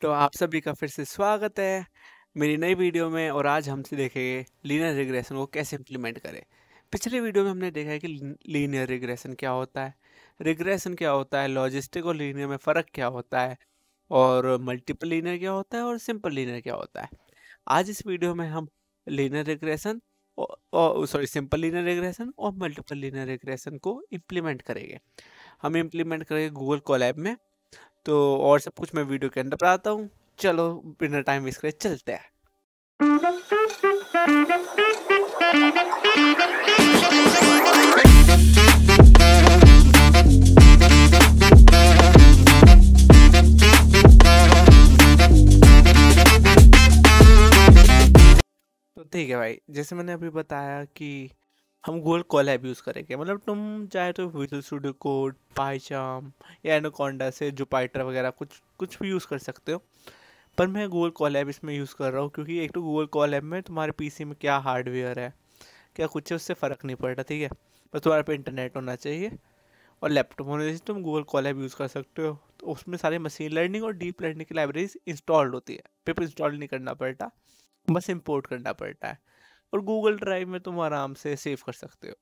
तो आप सभी का फिर से स्वागत है मेरी नई वीडियो में और आज हम देखेंगे लीनियर रिग्रेशन को कैसे इम्प्लीमेंट करें पिछले वीडियो में हमने देखा है कि लीनियर रिग्रेशन क्या होता है रिग्रेशन क्या होता है लॉजिस्टिक और लीनियर में फ़र्क क्या होता है और मल्टीपल लीनियर क्या होता है और सिंपल लीनियर क्या होता है आज इस वीडियो में हम लीनियर रिग्रेशन और सॉरी सिंपल लीनियर रिग्रेशन और मल्टीपल लीनियर रिग्रेशन को इम्प्लीमेंट करेंगे हम इम्प्लीमेंट करेंगे गूगल कोलैब में तो और सब कुछ मैं वीडियो के अंदर बताता हूँ चलो बिना टाइम वेस्ट करे चलते हैं तो ठीक है भाई जैसे मैंने अभी बताया कि हम गूगल कॉल ऐप यूज़ करेंगे मतलब तुम चाहे तो विजुअल स्टूडियो कोड पाईचाम या एनोकोंडा से जुपाइटर वगैरह कुछ कुछ भी यूज़ कर सकते हो पर मैं गूगल कॉल ऐप इसमें यूज़ कर रहा हूँ क्योंकि एक तो गूगल कॉल ऐप में तुम्हारे पी में क्या हार्डवेयर है क्या कुछ है उससे फ़र्क नहीं पड़ता ठीक है बस तुम्हारे पे इंटरनेट होना चाहिए और लैपटॉप होने से तुम गूगल कॉल ऐप यूज़ कर सकते हो तो उसमें सारी मशीन लर्निंग और डीप लर्निंग की लाइब्रेरीज इंस्टॉल्ड होती है पेपर इंस्टॉल नहीं करना पड़ता बस इम्पोर्ट करना पड़ता है और गूगल ड्राइव में तुम आराम से सेव कर सकते हो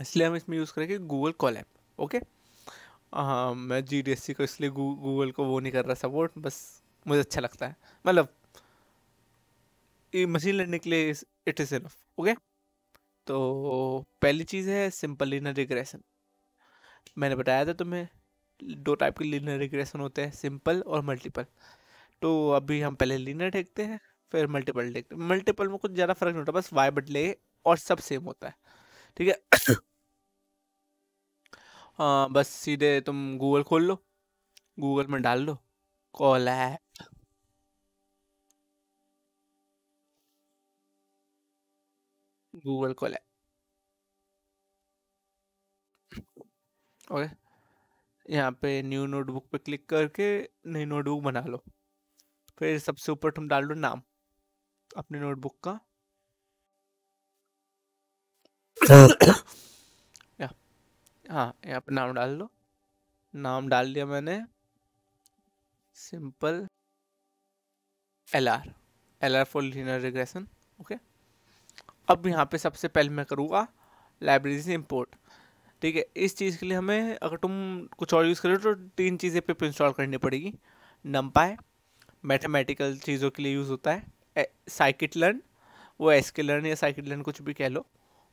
इसलिए हम इसमें यूज़ करेंगे गूगल कॉल ऐप ओके हाँ मैं जी डी एस सी को इसलिए गूगल को वो नहीं कर रहा सपोर्ट बस मुझे अच्छा लगता है मतलब मशीन लर्निंग के लिए इट इज़ इनफ ओके तो पहली चीज़ है सिंपल लीनर रिग्रेशन मैंने बताया था तुम्हें दो टाइप के लीनर रिग्रेशन होते हैं सिंपल और मल्टीपल तो अभी हम पहले लीनर देखते हैं फिर मल्टीपल देखते मल्टीपल में कुछ ज़्यादा फर्क नहीं होता बस वाई बदले और सब सेम होता है ठीक है आ, हाँ, बस सीधे तुम गूगल खोल लो गूगल में डाल लो कॉल है गूगल कॉल है ओके यहाँ पे न्यू नोटबुक पे क्लिक करके नई नोटबुक बना लो फिर सबसे ऊपर तुम डाल दो नाम अपने नोटबुक का या हाँ यहाँ पर नाम डाल लो नाम डाल दिया मैंने simple L R L R for linear regression okay अब यहाँ पे सबसे पहले मैं करूँगा लाइब्रेरी से इम्पोर्ट ठीक है इस चीज़ के लिए हमें अगर तुम कुछ और यूज़ करो तो तीन चीज़ें पे इंस्टॉल करनी पड़ेगी नम्पाए मैथमेटिकल चीज़ों के लिए यूज़ होता है साइकिट लर्न वो एस के लर्न या साइकिट लर्न कुछ भी कह लो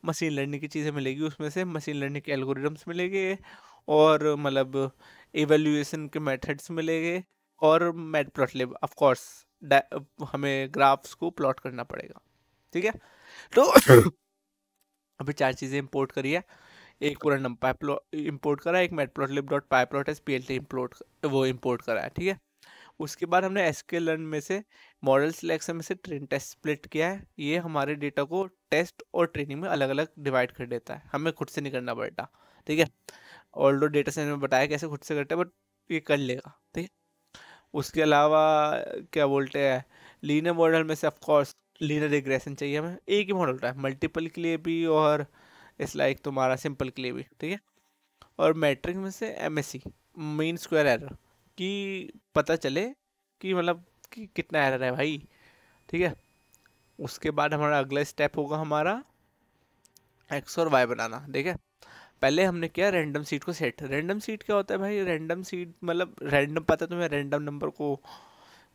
मशीन लर्निंग की चीज़ें मिलेगी उसमें से मशीन लर्निंग के एल्गोरिदम्स मिलेंगे और मतलब एवेल्यूएशन के मेथड्स मिलेंगे और मैट प्लॉटलिप ऑफकोर्स हमें ग्राफ्स को प्लॉट करना पड़ेगा ठीक है तो अभी चार चीज़ें इंपोर्ट करी है एक पूरा नम पाई इम्पोर्ट करा एक matplotlib dot pyplot as P L T import वो इम्पोर्ट करा है ठीक है उसके बाद हमने एस लर्न में से मॉडल सिलेक्शन में से ट्रेन टेस्ट स्प्लिट किया है ये हमारे डेटा को टेस्ट और ट्रेनिंग में अलग अलग डिवाइड कर देता है हमें खुद से नहीं करना पड़ता ठीक है ऑल डेटा साइंस में बताया कैसे खुद से करते हैं बट ये कर लेगा ठीक है उसके अलावा क्या बोलते हैं लीनर मॉडल में से ऑफकोर्स लीनर रिग्रेशन चाहिए हमें एक ही मॉडल होता है मल्टीपल के लिए भी और इस लाइक तुम्हारा सिंपल के लिए भी ठीक है और मैट्रिक में से M S E mean square error कि पता चले कि मतलब कि कितना एरर है भाई ठीक है उसके बाद हमारा अगला स्टेप होगा हमारा एक्स और वाई बनाना ठीक है पहले हमने किया रैंडम सीट को सेट रैंडम सीट क्या होता है भाई रैंडम सीट मतलब रैंडम पता है तुम्हें रैंडम नंबर को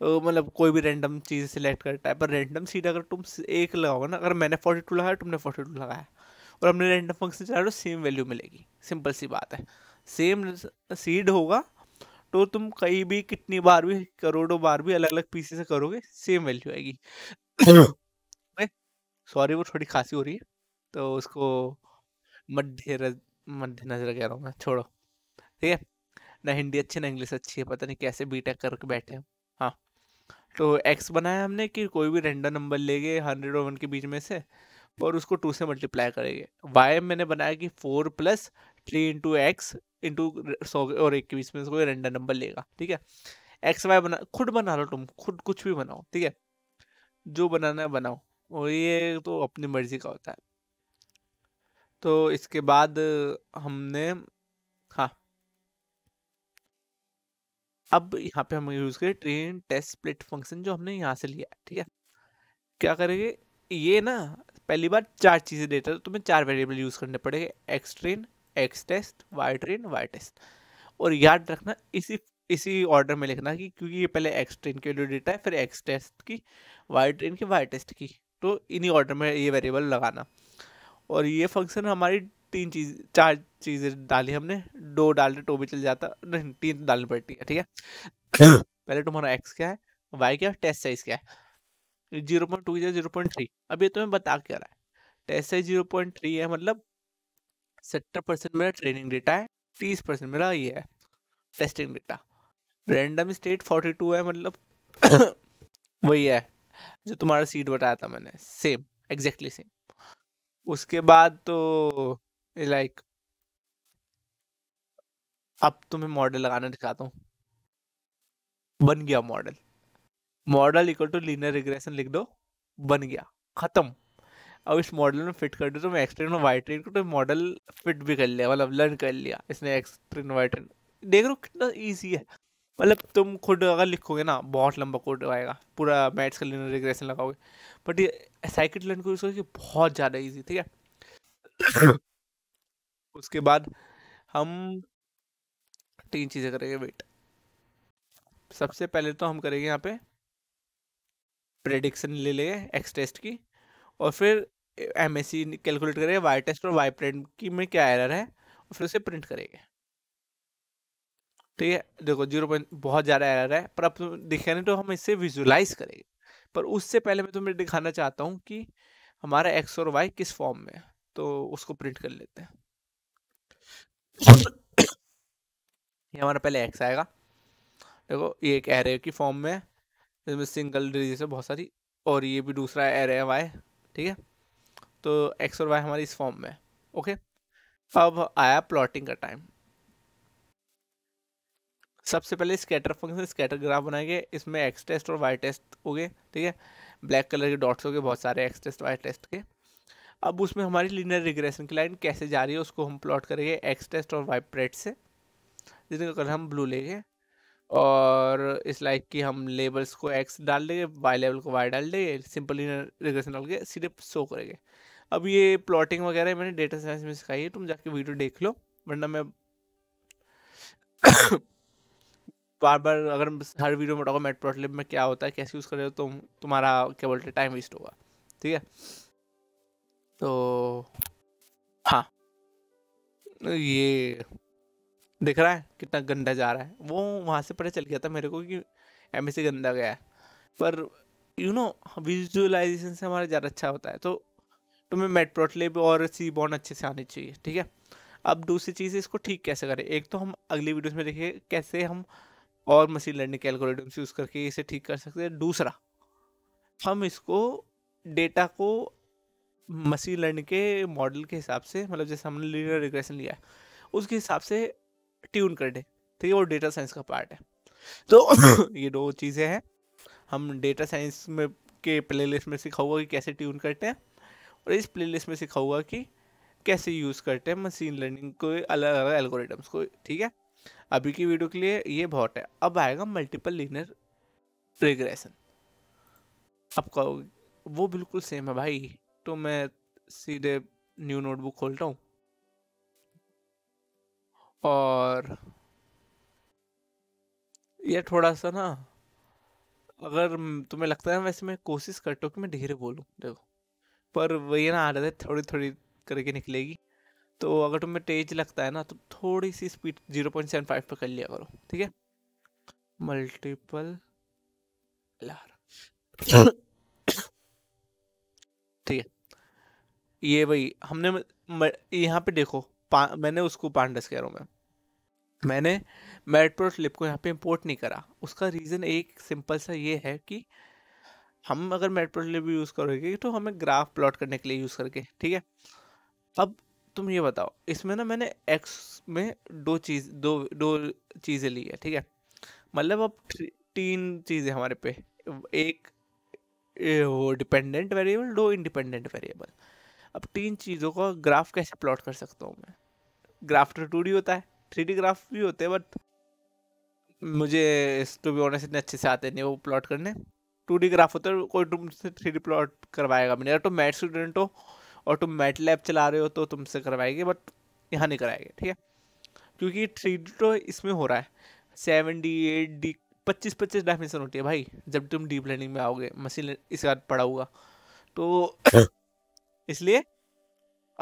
मतलब कोई भी रैंडम चीज़ सिलेक्ट करता है पर रैंडम सीट अगर तुम एक लगाओगे ना अगर मैंने फोर्टी टू लगाया तुमने फोर्टी टू लगाया और हमने रैंडम फंक्शन चलाया तो सेम वैल्यू मिलेगी सिंपल सी बात है सेम सीड होगा तो तुम कई भी कितनी बार भी करोड़ों बार भी अलग अलग पीसी से करोगे सेम वैल्यू आएगी सॉरी हाँ। वो थोड़ी खांसी हो रही है तो उसको मध्य मध्य नजर कह रहा हूँ मैं छोड़ो ठीक है ना हिंदी अच्छी ना इंग्लिश अच्छी है पता नहीं कैसे बी टेक करके बैठे हम हाँ तो एक्स बनाया हमने कि कोई भी रेंडम नंबर लेंगे हंड्रेड और वन के बीच में से और उसको टू से मल्टीप्लाई करेंगे वाई मैंने बनाया कि four plus three into X into सौ और एक के बीच में कोई रेंडर नंबर लेगा ठीक है एक्स वाई बना खुद बना लो तुम खुद कुछ भी बनाओ ठीक है जो बनाना है बनाओ और ये तो अपनी मर्जी का होता है तो इसके बाद हमने हाँ अब यहाँ पे हम यूज़ करें ट्रेन टेस्ट स्प्लिट फंक्शन जो हमने यहाँ से लिया है ठीक है क्या करेंगे ये ना पहली बार चार चीज़ें देता है तो तुम्हें चार वेरिएबल यूज़ करने पड़ेंगे X train X test Y train Y test और याद रखना इसी इसी ऑर्डर में लिखना कि क्योंकि ये पहले एक्स ट्रेन के लिए डेटा है फिर एक्स टेस्ट की वाई ट्रेन की वाई टेस्ट की तो इन्हीं ऑर्डर में ये वेरिएबल लगाना और ये फंक्शन हमारी तीन चीज चार चीज़ें डाली हमने दो डाल डालते तो भी चल जाता नहीं तीन डालनी पड़ती है ठीक है पहले तुम्हारा एक्स क्या है वाई क्या है टेस्ट साइज क्या है जीरो पॉइंट टू या जीरो पॉइंट थ्री अब ये तुम्हें बता क्या रहा है test size zero point three है मतलब सत्तर परसेंट मेरा ट्रेनिंग डेटा है तीस परसेंट मेरा ये है testing data random state forty two है मतलब वही है जो तुम्हारा सीट बताया था मैंने सेम एग्जैक्टली सेम उसके बाद तो लाइक अब तुम्हें मॉडल लगाना दिखाता हूँ बन गया model model equal to linear regression लिख दो बन गया खत्म अब इस मॉडल में फिट कर दो तो मैं एक्सट्रीन और वाइट ट्रेन को तो मॉडल फिट भी कर लिया मतलब लर्न कर लिया इसने एक्सट्रीन वाइट ट्रेन देख लो कितना ईजी है मतलब तुम खुद अगर लिखोगे ना बहुत लंबा कोड आएगा पूरा मैथ्स का लेना रिग्रेशन लगाओगे बट ये साइकिल लर्न को यूज़ करके बहुत ज़्यादा ईजी ठीक है उसके बाद हम तीन चीज़ें करेंगे वेट सबसे पहले तो हम करेंगे यहाँ पे प्रेडिक्शन ले लेंगे एक्स टेस्ट की और फिर एम एस सी कैलकुलेट करेगा वाई टेस्ट और वाई प्रिंट की में क्या एरर है और फिर उसे प्रिंट करेगा ठीक है देखो जीरो पॉइंट बहुत ज़्यादा एरर है पर अब दिखे दिखाने तो हम इससे विजुलाइज करेंगे पर उससे पहले मैं तुम्हें दिखाना चाहता हूँ कि हमारा एक्स और वाई किस फॉर्म में है तो उसको प्रिंट कर लेते हैं ये हमारा पहले एक्स आएगा देखो ये एक एरे की फॉर्म में है जिसमें सिंगल डिजिट बहुत सारी और ये भी दूसरा एरे है वाई ठीक है तो एक्स और वाई हमारी इस फॉर्म में ओके अब आया प्लॉटिंग का टाइम सबसे पहले स्कैटर फंक्शन स्कैटर ग्राफ बनाएंगे इसमें एक्स टेस्ट और वाई टेस्ट हो गए ठीक है ब्लैक कलर के डॉट्स हो गए बहुत सारे एक्स टेस्ट वाई टेस्ट के अब उसमें हमारी लीनियर रिग्रेशन की लाइन कैसे जा रही है उसको हम प्लॉट करेंगे एक्स टेस्ट और वाई प्रेट से जिनका कलर हम ब्लू लेंगे और इस लाइक की हम लेबल्स को एक्स डाल देंगे वाई लेवल को वाई डाल देंगे सिंपल लीनियर रिग्रेशन डाल के सीधे शो करेंगे अब ये प्लॉटिंग वगैरह मैंने डेटा साइंस में सिखाई है तुम जाके वीडियो देख लो वरना मैं बार बार अगर हर वीडियो में बताऊँगा मेट प्लॉटलिब में क्या होता है कैसे यूज़ कर रहे हो तुम तुम्हारा क्या बोलते टाइम वेस्ट होगा ठीक है तो हाँ ये दिख रहा है कितना गंदा जा रहा है वो वहाँ से पता चल गया था मेरे को कि एम गंदा गया है पर यू नो विजुअलाइजेशन से हमारा ज़्यादा अच्छा होता है तो तुम्हें भी और सी बॉन अच्छे से आने चाहिए ठीक है अब दूसरी चीज़ इसको ठीक कैसे करें एक तो हम अगली वीडियोस में देखेंगे कैसे हम और मशीन लर्निंग के एल्गोरिदम्स यूज़ करके इसे ठीक कर सकते हैं दूसरा हम इसको डेटा को मशीन लर्निंग के मॉडल के हिसाब से मतलब जैसे हमने लीनियर रिग्रेशन लिया है उसके हिसाब से ट्यून कर दें ठीक है वो डेटा साइंस का पार्ट है तो ये दो चीज़ें हैं हम डेटा साइंस में के प्लेलिस्ट में सिखाऊंगा कि कैसे ट्यून करते हैं और इस प्ले में सिखाऊंगा कि कैसे यूज़ करते हैं मशीन लर्निंग को अलग अलग एल्गोरिटम्स को ठीक है अभी की वीडियो के लिए ये बहुत है अब आएगा मल्टीपल लीनर रिग्रेशन अब कहो वो बिल्कुल सेम है भाई तो मैं सीधे न्यू नोटबुक खोलता हूँ और ये थोड़ा सा ना अगर तुम्हें लगता है वैसे मैं कोशिश करता हूँ कि मैं धीरे बोलूँ देखो पर वही ना आदत है थोड़ी थोड़ी करके निकलेगी तो अगर तुम्हें तेज लगता है ना तो थोड़ी सी speed zero point seven five पर कर लिया करो ठीक है मल्टीपल अलार ठीक है ये भाई हमने यहाँ पे देखो मैंने उसको पांडस कह रहा हूँ मैं मैंने मेट प्रो स्लिप को यहाँ पे इंपोर्ट नहीं करा उसका रीज़न एक सिंपल सा ये है कि हम अगर मेटप्लोटलिब यूज़ करोगे तो हमें ग्राफ प्लॉट करने के लिए यूज़ करके ठीक है अब तुम ये बताओ इसमें ना मैंने एक्स में दो चीज़ दो दो चीज़ें ली है ठीक है मतलब अब तीन चीज़ें हमारे पे एक वो डिपेंडेंट वेरिएबल दो इंडिपेंडेंट वेरिएबल अब तीन चीज़ों का ग्राफ कैसे प्लॉट कर सकता हूँ मैं ग्राफ तो टू होता है थ्री डी ग्राफ भी होते हैं बट मुझे टू बी ऑनेस्ट इतने अच्छे से आते नहीं वो प्लॉट करने टू डी ग्राफ होता है कोई तुमसे थ्री डी प्लॉट करवाएगा भी नहीं तुम मैथ स्टूडेंट हो और तुम मैट लैब चला रहे हो तो तुमसे करवाएंगे बट यहाँ नहीं कराएंगे ठीक है क्योंकि थ्री डी तो इसमें हो रहा है सेवन डी एट डी पच्चीस पच्चीस डेफिनेशन होती है भाई जब तुम डीप लर्निंग में आओगे मशीन इसके बाद पढ़ा हुआ तो इसलिए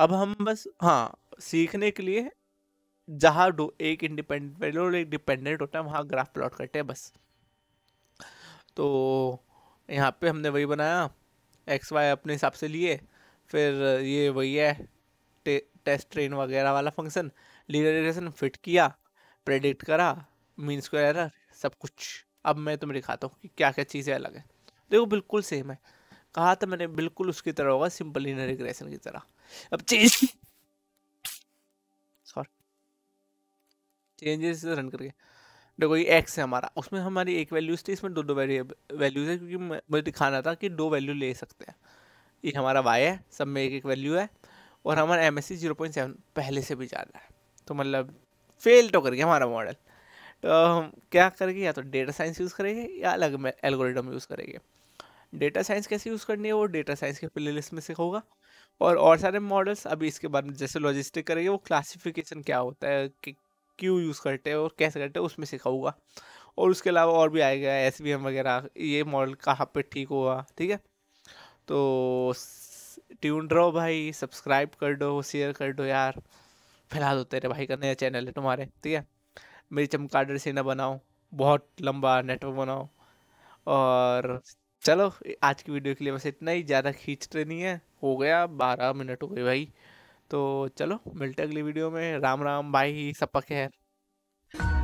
अब हम बस हाँ सीखने के लिए जहाँ दो एक इंडिपेंडेंट और एक डिपेंडेंट होता है वहाँ ग्राफ प्लॉट करते हैं बस तो यहाँ पे हमने वही बनाया एक्स वाई अपने हिसाब से लिए फिर ये वही है टे, टेस्ट ट्रेन वगैरह वाला फंक्शन लीनियर रिग्रेशन फिट किया प्रेडिक्ट करा मीन स्क्वायर एरर सब कुछ अब मैं तुम्हें दिखाता हूँ कि क्या क्या चीज़ें अलग है देखो बिल्कुल सेम है कहा था मैंने बिल्कुल उसकी तरह होगा सिंपल लीनियर रिग्रेशन की तरह अब चेंज सॉरी चेंजेस रन करके देखो ये एक्स है हमारा उसमें हमारी एक वैल्यूज थी इसमें दो दो वैल्यूज है क्योंकि मुझे दिखाना था कि दो वैल्यू ले सकते हैं ये हमारा वाई है सब में एक एक वैल्यू है और हमारा M S E zero point seven पहले से भी ज़्यादा है तो मतलब फेल तो कर गया हमारा मॉडल तो हम क्या करेंगे या तो डेटा साइंस यूज़ करेंगे या अलग एल्गोरिदम यूज़ करेंगे डेटा साइंस कैसे यूज़ करनी है वो डेटा साइंस के प्ले लिस्ट में से होगा और और सारे मॉडल्स अभी इसके बाद में जैसे लॉजिस्टिक करेंगे वो क्लासिफिकेशन क्या होता है कि क्यों यूज़ करते हैं और कैसे करते हैं उसमें सिखाऊंगा और उसके अलावा और भी आएगा एस बी एम वगैरह ये मॉडल कहाँ पे ठीक हुआ ठीक है तो ट्यून रहो भाई सब्सक्राइब कर दो शेयर कर दो यार फिलहाल होते तो तेरे भाई का नया चैनल है तुम्हारे ठीक है मेरी चमकाडर से ना बनाओ बहुत लंबा नेटवर्क बनाओ और चलो आज की वीडियो के लिए बस इतना ही ज़्यादा खींचते नहीं है हो गया बारह मिनट हो गए भाई तो चलो मिलते अगली वीडियो में राम राम भाई सबका है